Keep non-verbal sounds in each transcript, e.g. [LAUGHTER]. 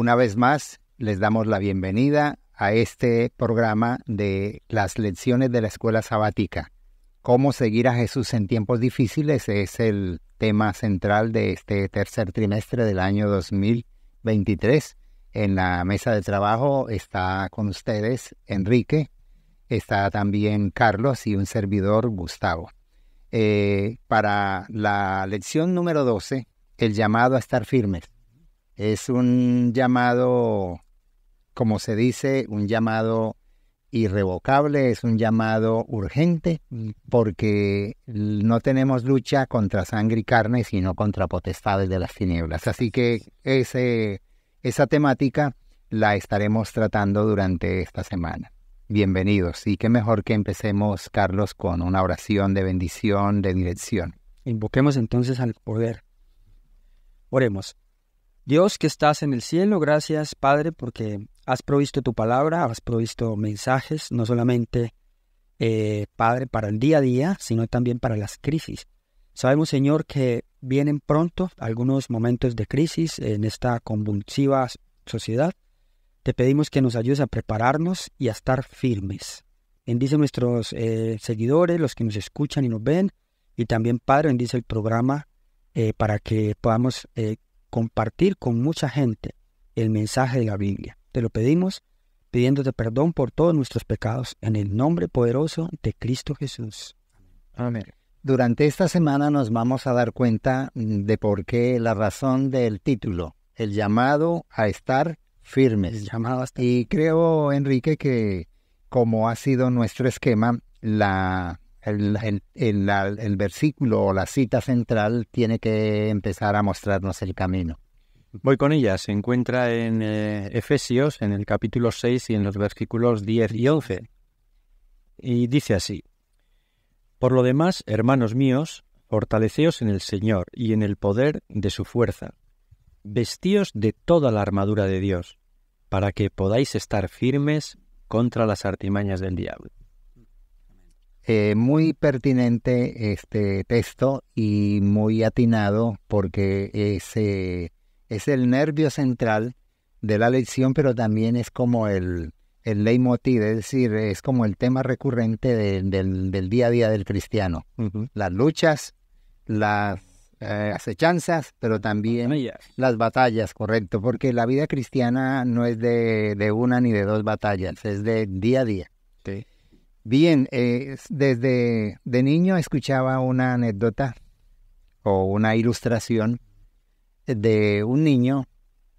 Una vez más, les damos la bienvenida a este programa de las lecciones de la escuela sabática. Cómo seguir a Jesús en tiempos difíciles es el tema central de este tercer trimestre del año 2023. En la mesa de trabajo está con ustedes Enrique, está también Carlos y un servidor Gustavo. Eh, para la lección número 12, el llamado a estar firme. Es un llamado, como se dice, un llamado irrevocable, es un llamado urgente, mm. porque no tenemos lucha contra sangre y carne, sino contra potestades de las tinieblas. Así que ese, esa temática la estaremos tratando durante esta semana. Bienvenidos y qué mejor que empecemos, Carlos, con una oración de bendición, de dirección. Invoquemos entonces al poder. Oremos. Dios que estás en el cielo, gracias Padre porque has provisto tu palabra, has provisto mensajes, no solamente eh, Padre para el día a día, sino también para las crisis. Sabemos Señor que vienen pronto algunos momentos de crisis en esta convulsiva sociedad. Te pedimos que nos ayudes a prepararnos y a estar firmes. Bendice a nuestros eh, seguidores, los que nos escuchan y nos ven. Y también, Padre, bendice el programa eh, para que podamos compartir con mucha gente el mensaje de la Biblia. Te lo pedimos pidiéndote perdón por todos nuestros pecados en el nombre poderoso de Cristo Jesús. Amén. Durante esta semana nos vamos a dar cuenta de por qué la razón del título, el llamado a estar firmes. llamado a estar... Y creo, Enrique, que como ha sido nuestro esquema, la el, el, versículo o la cita central tiene que empezar a mostrarnos el camino. Voy con ella. Se encuentra en eh, Efesios, en el capítulo 6 y en los versículos 10 y 11. Y dice así. Por lo demás, hermanos míos, fortaleceos en el Señor y en el poder de su fuerza. Vestíos de toda la armadura de Dios, para que podáis estar firmes contra las artimañas del diablo. Eh, muy pertinente este texto y muy atinado porque es, eh, es el nervio central de la lección, pero también es como el, el leitmotiv, es decir, es como el tema recurrente del, del, día a día del cristiano. Las luchas, las eh, acechanzas, pero también las batallas, correcto, porque la vida cristiana no es de una ni de dos batallas, es de día a día. Bien, eh, desde de niño escuchaba una anécdota o una ilustración de un niño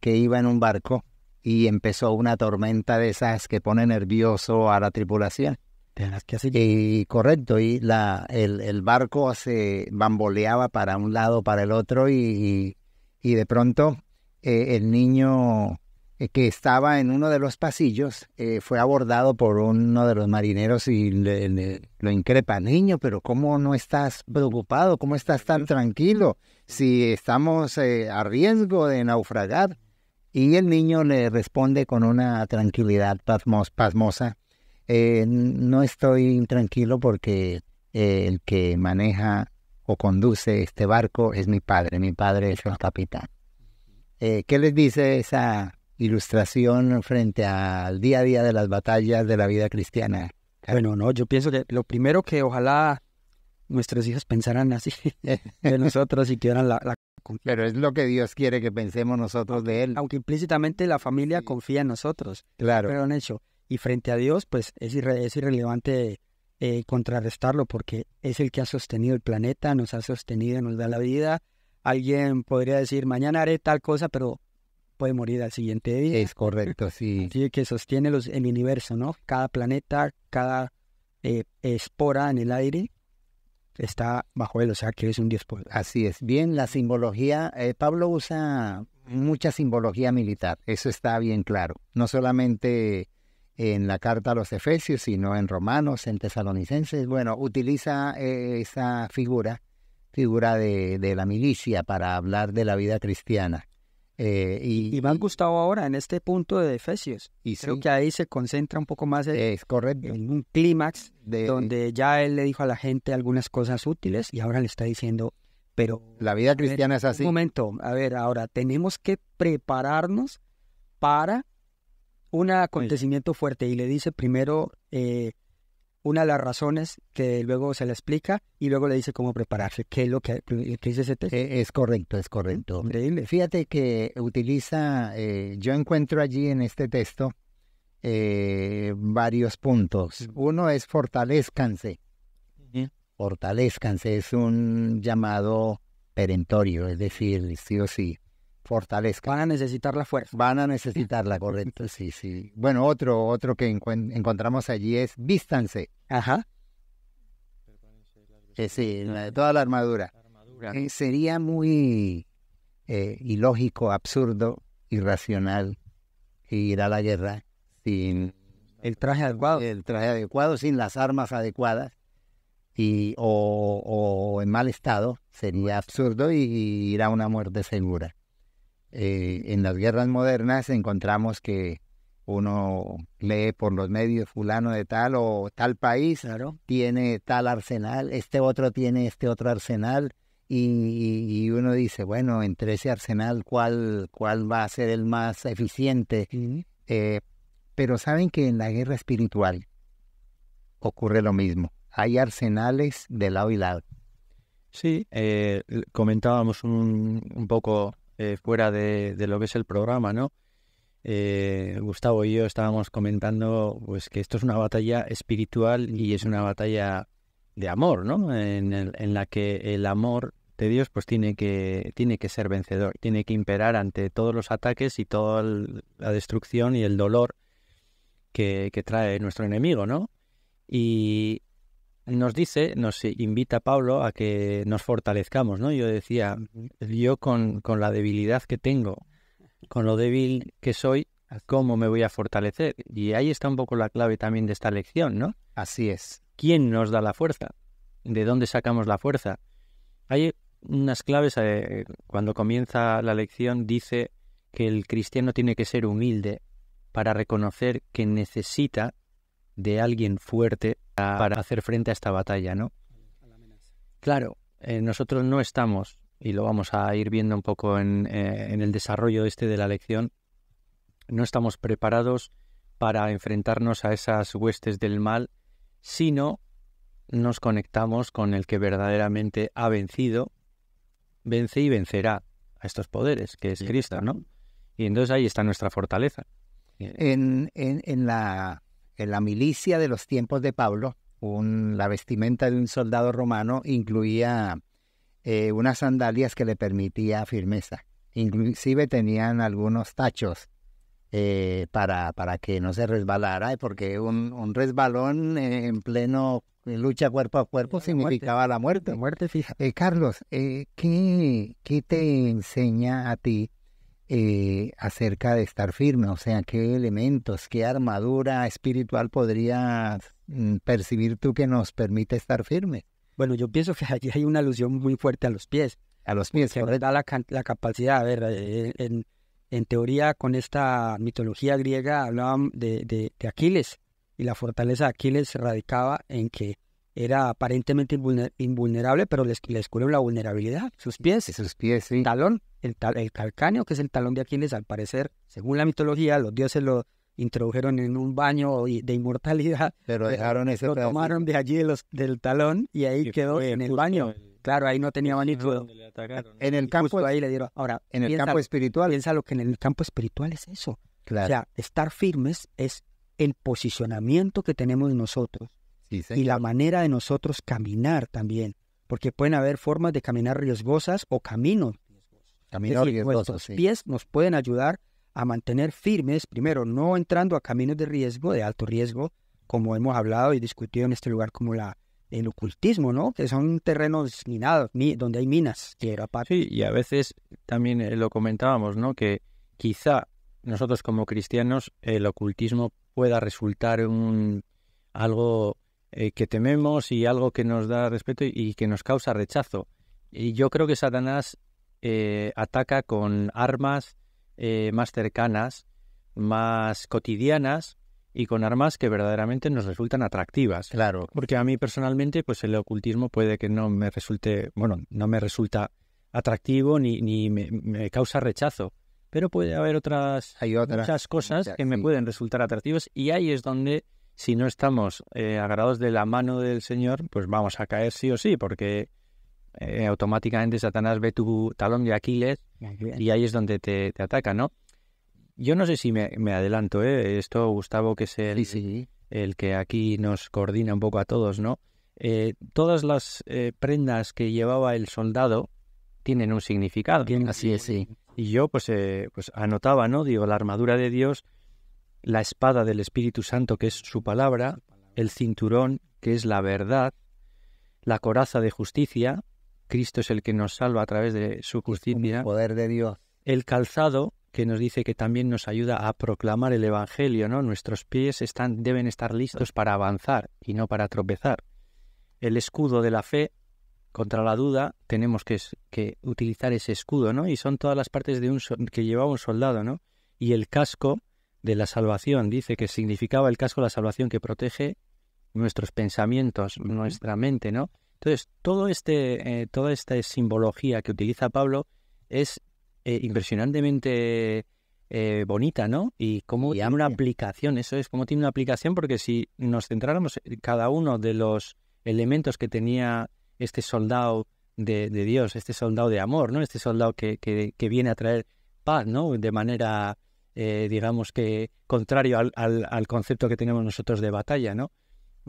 que iba en un barco y empezó una tormenta de esas que pone nervioso a la tripulación. Que y correcto, y la, el, barco se bamboleaba para un lado, para el otro, y, de pronto eh, el niño eh, que estaba en uno de los pasillos, eh, fue abordado por uno de los marineros y le, lo increpa, niño, pero ¿cómo no estás preocupado? ¿Cómo estás tan tranquilo si estamos eh, a riesgo de naufragar? Y el niño le responde con una tranquilidad pasmosa, no estoy tranquilo porque el que maneja o conduce este barco es mi padre, mi padre es el capitán. ¿Qué les dice esa ilustración frente al día a día de las batallas de la vida cristiana. Bueno, no, yo pienso que lo primero que ojalá nuestros hijos pensaran así [LAUGHS] de nosotros y que la, la... Pero es lo que Dios quiere que pensemos nosotros de Él. Aunque implícitamente la familia confía en nosotros. Claro. Pero en hecho. Y frente a Dios, pues es, es irrelevante eh, contrarrestarlo porque es el que ha sostenido el planeta, nos ha sostenido, nos da la vida. Alguien podría decir, mañana haré tal cosa, pero puede morir al siguiente día. Es correcto, sí. Así que sostiene los, el universo, ¿no? Cada planeta, cada eh, espora en el aire está bajo él, o sea que es un dios Así es. Bien, la simbología, eh, Pablo usa mucha simbología militar, eso está bien claro. No solamente en la carta a los Efesios, sino en Romanos, en Tesalonicenses. Bueno, utiliza eh, esa figura, figura de la milicia para hablar de la vida cristiana. Eh, y, me han gustado ahora en este punto de Efesios. Y creo que ahí se concentra un poco más es correcto. en un clímax eh, donde ya él le dijo a la gente algunas cosas útiles y ahora le está diciendo, pero... La vida cristiana es así. Un momento, a ver, ahora tenemos que prepararnos para un acontecimiento fuerte. Y le dice primero, eh, una de las razones que luego se le explica y luego le dice cómo prepararse, qué es lo que, dice ese texto. E, es correcto, es correcto. Increíble. Fíjate que utiliza, eh, yo encuentro allí en este texto eh, varios puntos. Uno es fortalezcanse. Fortalezcanse es un llamado perentorio, es decir, sí o sí fortalezca. Van a necesitar la fuerza. Van a necesitar la correcto. sí, sí. Bueno, otro, otro que encontramos allí es vístanse. Ajá. Eh, sí, toda la armadura. Eh, sería muy eh, ilógico, absurdo, irracional ir a la guerra sin el traje adecuado. El traje adecuado, sin las armas adecuadas. Y, o, en mal estado, sería absurdo y ir a una muerte segura. Eh, en las guerras modernas encontramos que uno lee por los medios fulano de tal o tal país tiene tal arsenal, este otro tiene este otro arsenal y, uno dice, bueno, entre ese arsenal, ¿cuál, cuál va a ser el más eficiente? Eh, pero saben que en la guerra espiritual ocurre lo mismo. Hay arsenales de lado y lado. Sí, eh, comentábamos un, un poco eh, fuera de, lo que es el programa, ¿no? Eh, Gustavo y yo estábamos comentando pues que esto es una batalla espiritual y es una batalla de amor, ¿no? En, la que el amor de Dios pues tiene que, tiene que ser vencedor, tiene que imperar ante todos los ataques y toda la destrucción y el dolor que, que, trae nuestro enemigo, ¿no? Y, nos dice, nos invita Pablo a que nos fortalezcamos, ¿no? Yo decía, yo con, la debilidad que tengo, con lo débil que soy, ¿cómo me voy a fortalecer? Y ahí está un poco la clave también de esta lección, ¿no? Así es. ¿Quién nos da la fuerza? ¿De dónde sacamos la fuerza? Hay unas claves, eh, cuando comienza la lección dice que el cristiano tiene que ser humilde para reconocer que necesita de alguien fuerte para hacer frente a esta batalla, ¿no? Claro, eh, nosotros no estamos, y lo vamos a ir viendo un poco eh, en, el desarrollo este de la lección, no estamos preparados para enfrentarnos a esas huestes del mal, sino nos conectamos con el que verdaderamente ha vencido, vence y vencerá a estos poderes, que es Cristo, ¿no? Y entonces ahí está nuestra fortaleza. en, en, la, en la milicia de los tiempos de Pablo, la vestimenta de un soldado romano incluía eh, unas sandalias que le permitía firmeza. Inclusive tenían algunos tachos eh, para, para, que no se resbalara, porque un, resbalón en pleno lucha cuerpo a cuerpo significaba la muerte. muerte fija. Eh, Carlos, ¿qué, ¿qué te enseña a ti eh, acerca de estar firme, o sea, qué elementos, qué armadura espiritual podrías mm, percibir tú que nos permite estar firme. Bueno, yo pienso que allí [LAUGHS] hay una alusión muy fuerte a los pies. A los pies, que da la, capacidad, a ver, eh, en, teoría con esta mitología griega hablaban de, de, de Aquiles y la fortaleza de Aquiles radicaba en que era aparentemente invulnerable, pero les, descubrieron la vulnerabilidad, sus pies. Sus pies, sí. Talón, el, el calcáneo, que es el talón de Aquiles, al parecer, según la mitología, los dioses lo introdujeron en un baño de inmortalidad. [LAUGHS] Pero eh, dejaron ese Lo tomaron de allí del talón y ahí quedó en el baño. claro, ahí no tenía baño. En el campo... ahí le dieron. Ahora, en el campo espiritual. Piensa lo que en el campo espiritual es eso. O sea, estar firmes es el posicionamiento que tenemos nosotros y la manera de nosotros caminar también, porque pueden haber formas de caminar riesgosas o caminos. Caminos riesgosos. Nuestros pies nos pueden ayudar a mantener firmes, primero, no entrando a caminos de riesgo, de alto riesgo, como hemos hablado y discutido en este lugar, como la, el ocultismo, ¿no? Que son terrenos minados, donde hay minas. quiero sí, y a veces también eh, lo comentábamos, ¿no? Que quizá nosotros como cristianos el ocultismo pueda resultar un algo eh, que tememos y algo que nos da respeto y, que nos causa rechazo. Y yo creo que Satanás eh, ataca con armas eh, más cercanas, más cotidianas y con armas que verdaderamente nos resultan atractivas. Claro. Porque a mí personalmente, pues el ocultismo puede que no me resulte, bueno, no me resulta atractivo ni, ni me, causa rechazo pero puede haber otras, cosas que me pueden resultar atractivas y ahí es donde si no estamos eh, agarrados de la mano del Señor, pues vamos a caer sí o sí, porque eh, automáticamente Satanás ve tu talón de Aquiles y ahí es donde te, ataca, ¿no? Yo no sé si me, adelanto, ¿eh? Esto, Gustavo, que es el, el, que aquí nos coordina un poco a todos, ¿no? Eh, todas las eh, prendas que llevaba el soldado tienen un significado. así es, sí. Y yo, pues, pues anotaba, ¿no? Digo, la armadura de Dios la espada del Espíritu Santo, que es su palabra, el cinturón, que es la verdad, la coraza de justicia, Cristo es el que nos salva a través de su justicia, el poder de Dios, el calzado, que nos dice que también nos ayuda a proclamar el evangelio, ¿no? Nuestros pies están deben estar listos para avanzar y no para tropezar. El escudo de la fe contra la duda, tenemos que, utilizar ese escudo, ¿no? Y son todas las partes de un que lleva un soldado, ¿no? Y el casco de la salvación, dice que significaba el casco la salvación que protege nuestros pensamientos, nuestra mente, ¿no? Entonces, todo este, eh, toda esta simbología que utiliza Pablo es eh, impresionantemente eh, bonita, ¿no? Y cómo tiene una aplicación, eso es, como tiene una aplicación, porque si nos centráramos en cada uno de los elementos que tenía este soldado de, Dios, este soldado de amor, ¿no? Este soldado que, que viene a traer paz, ¿no? De manera eh, digamos que contrario al, al, concepto que tenemos nosotros de batalla, ¿no?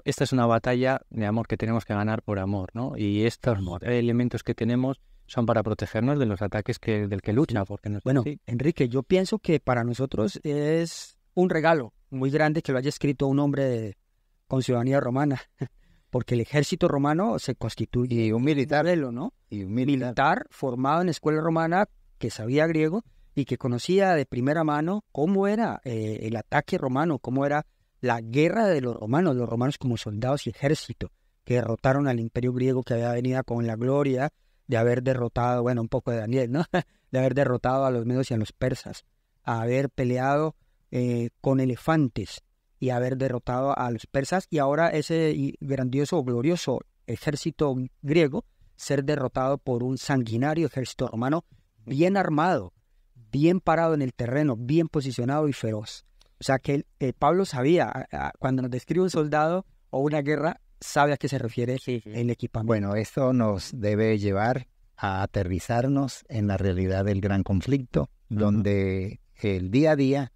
Esta es una batalla de amor que tenemos que ganar por amor, ¿no? Y estos elementos que tenemos son para protegernos de los ataques que, del que lucha. Bueno, Enrique, yo pienso que para nosotros es un regalo muy grande que lo haya escrito un hombre con ciudadanía romana, [LAUGHS] porque el ejército romano se constituye un militar, modelo, ¿no? Y un militar formado en escuela romana que sabía griego y que conocía de primera mano cómo era eh, el ataque romano, cómo era la guerra de los romanos, los romanos como soldados y ejército, que derrotaron al imperio griego que había venido con la gloria de haber derrotado, bueno, un poco de Daniel, ¿no? [LAUGHS] De haber derrotado a los medos y a los persas, a haber peleado eh, con elefantes y haber derrotado a los persas y ahora ese grandioso, glorioso ejército griego ser derrotado por un sanguinario ejército romano bien armado, bien parado en el terreno, bien posicionado y feroz. O sea que eh, Pablo sabía, cuando nos describe un soldado o una guerra, sabe a qué se refiere el equipamiento. Bueno, esto nos debe llevar a aterrizarnos en la realidad del gran conflicto, donde el día a día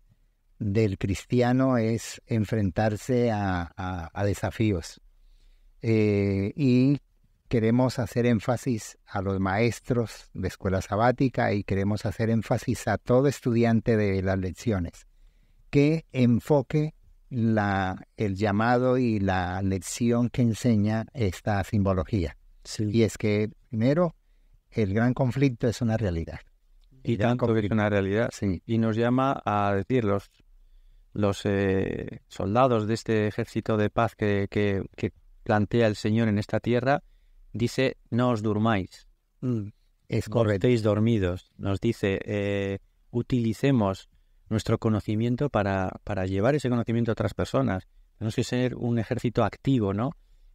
del cristiano es enfrentarse a, desafíos. Eh, y queremos hacer énfasis a los maestros de escuela sabática y queremos hacer énfasis a todo estudiante de las lecciones que enfoque la, el llamado y la lección que enseña esta simbología. Y es que, primero, el gran conflicto es una realidad. Y tanto es una realidad. Y nos llama a decir, los, los eh, soldados de este ejército de paz que plantea el Señor en esta tierra, dice, no os durmáis. Mm. dormidos. Nos dice, eh, utilicemos nuestro conocimiento para, para, llevar ese conocimiento a otras personas. Tenemos que ser un ejército activo, ¿no?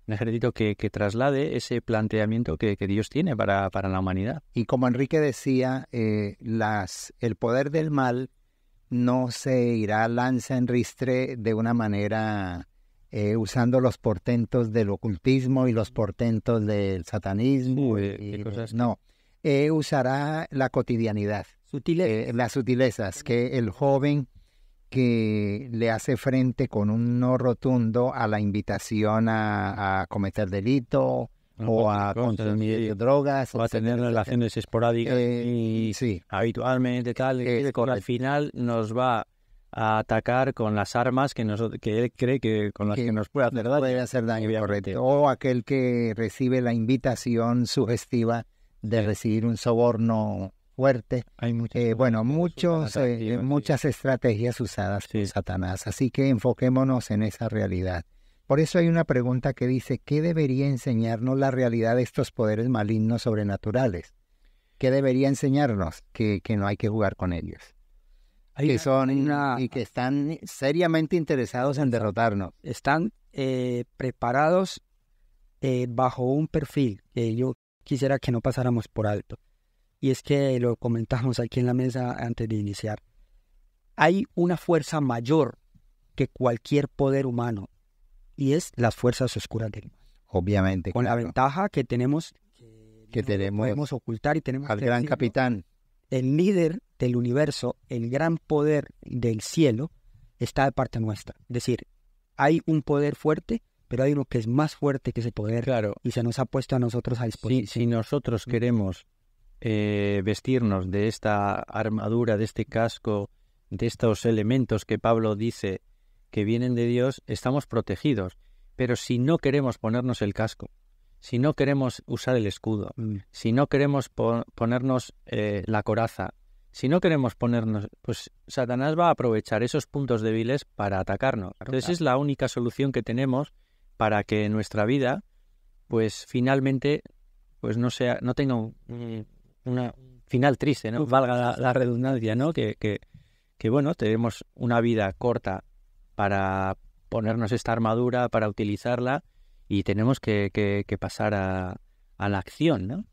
Un ejército que, traslade ese planteamiento que, Dios tiene para, para, la humanidad. Y como Enrique decía, eh, las, el poder del mal no se irá lanza en ristre de una manera eh, usando los portentos del ocultismo y los portentos del satanismo. cosas no, eh, usará la cotidianidad, eh, las sutilezas que el joven que le hace frente con un no rotundo a la invitación a, cometer delito o a consumir drogas. O a tener relaciones esporádicas eh, y habitualmente tal. al final nos va a atacar con las armas que, él cree que con las que, nos puede hacer daño. O aquel que recibe la invitación sugestiva de recibir un soborno fuerte. Hay eh, bueno, muchos, eh, muchas estrategias usadas por Satanás, así que enfoquémonos en esa realidad. Por eso hay una pregunta que dice, ¿qué debería enseñarnos la realidad de estos poderes malignos sobrenaturales? ¿Qué debería enseñarnos? Que, que no hay que jugar con ellos que son y que están seriamente interesados en derrotarnos. Están eh, preparados eh, bajo un perfil que yo quisiera que no pasáramos por alto. Y es que lo comentamos aquí en la mesa antes de iniciar. Hay una fuerza mayor que cualquier poder humano y es las fuerzas oscuras del mal. Obviamente. Con la ventaja que tenemos que, tenemos ocultar y tenemos al gran capitán el líder del universo, el gran poder del cielo, está de parte nuestra. Es decir, hay un poder fuerte, pero hay uno que es más fuerte que ese poder y se nos ha puesto a nosotros a disposición. Si, nosotros mm. queremos eh, vestirnos de esta armadura, de este casco, de estos elementos que Pablo dice que vienen de Dios, estamos protegidos. Pero si no queremos ponernos el casco, si no queremos usar el escudo, mm. si no queremos ponernos eh, la coraza, si no queremos ponernos, pues Satanás va a aprovechar esos puntos débiles para atacarnos. Entonces es la única solución que tenemos para que nuestra vida, pues finalmente, pues no sea, no tenga un, una final triste, ¿no? Valga la, redundancia, ¿no? Que, que, que bueno, tenemos una vida corta para ponernos esta armadura, para utilizarla y tenemos que, que, pasar a, la acción, ¿no?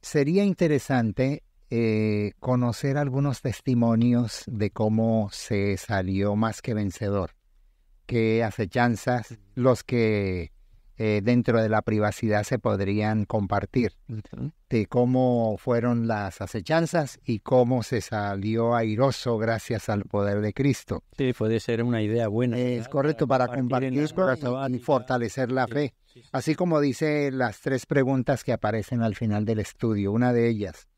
Sería interesante eh, conocer algunos testimonios de cómo se salió más que vencedor, qué acechanzas, los que eh, dentro de la privacidad se podrían compartir, de cómo fueron las acechanzas y cómo se salió airoso gracias al poder de Cristo. Sí, puede ser una idea buena. Es correcto, para, compartir, y, fortalecer la fe. Así como dice las tres preguntas que aparecen al final del estudio, una de ellas,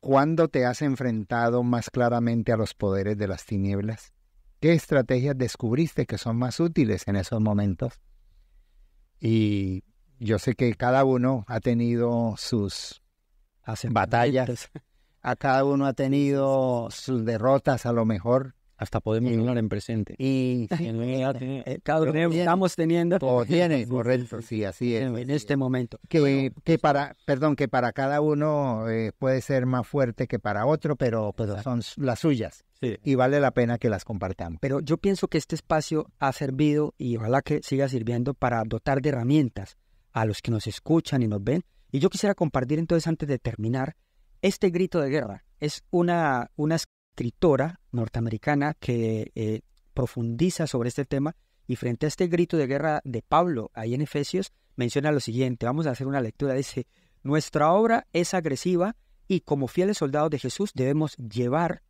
¿cuándo te has enfrentado más claramente a los poderes de las tinieblas? ¿Qué estrategias descubriste que son más útiles en esos momentos? Y yo sé que cada uno ha tenido sus batallas, [LAUGHS] a cada uno ha tenido sus derrotas a lo mejor. Hasta podemos hablar en presente. Y [LAUGHS] [LAUGHS] eh, cada uno estamos teniendo. O tiene, correcto, sí, así es. En este momento. Que, que pues, para, perdón, que para cada uno eh, puede ser más fuerte que para otro, pero son las suyas. Y vale la pena que las compartamos. Pero yo pienso que este espacio ha servido y ojalá que siga sirviendo para dotar de herramientas a los que nos escuchan y nos ven. Y yo quisiera compartir entonces antes de terminar este grito de guerra. Es una, una escritora norteamericana que eh, profundiza sobre este tema y frente a este grito de guerra de Pablo ahí en Efesios menciona lo siguiente. Vamos a hacer una lectura. Dice, nuestra obra es agresiva y como fieles soldados de Jesús debemos llevar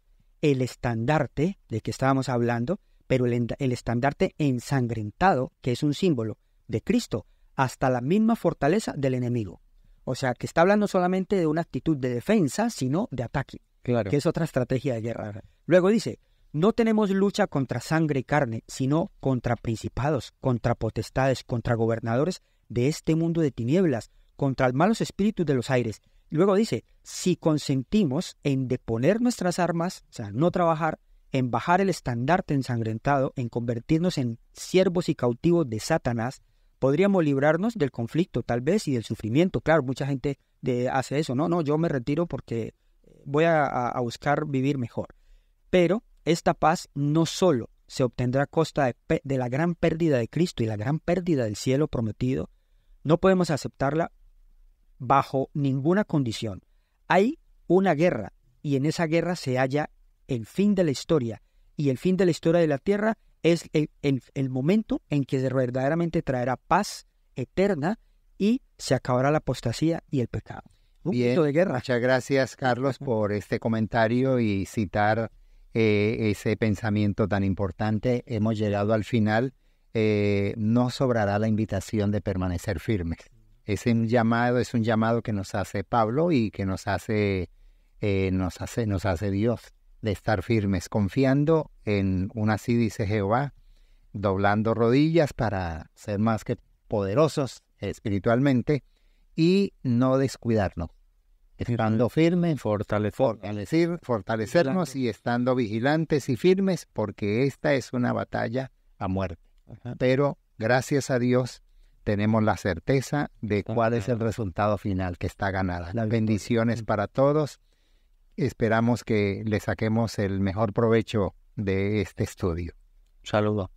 el estandarte de que estábamos hablando, pero el, estandarte ensangrentado, que es un símbolo de Cristo, hasta la misma fortaleza del enemigo. O sea, que está hablando solamente de una actitud de defensa, sino de ataque, claro. que es otra estrategia de guerra. Luego dice, no tenemos lucha contra sangre y carne, sino contra principados, contra potestades, contra gobernadores de este mundo de tinieblas, contra malos espíritus de los aires, Luego dice, si consentimos en deponer nuestras armas, o sea, no trabajar, en bajar el estandarte ensangrentado, en convertirnos en siervos y cautivos de Satanás, podríamos librarnos del conflicto tal vez y del sufrimiento. Claro, mucha gente de, eh, hace eso, no, no, yo me retiro porque eh, voy a, buscar vivir mejor. Pero esta paz no solo se obtendrá a costa de la gran pérdida de Cristo y la gran pérdida del cielo prometido, no podemos aceptarla bajo ninguna condición. Hay una guerra y en esa guerra se halla el fin de la historia y el fin de la historia de la tierra es el, el, momento en que verdaderamente traerá paz eterna y se acabará la apostasía y el pecado. Un de guerra. Muchas gracias, Carlos, por este comentario y citar eh, ese pensamiento tan importante. Hemos llegado al final. Eh, no sobrará la invitación de permanecer firmes. Es un llamado, es un llamado que nos hace Pablo y que nos hace, eh, nos hace, nos hace Dios de estar firmes, confiando en un así dice Jehová, doblando rodillas para ser más que poderosos espiritualmente y no descuidarnos. Estando firmes, fortalecer, fortalecernos y estando vigilantes y firmes, porque esta es una batalla a muerte. Pero gracias a Dios tenemos la certeza de cuál es el resultado final que está ganada. Las bendiciones para todos. Esperamos que le saquemos el mejor provecho de este estudio. Saludos.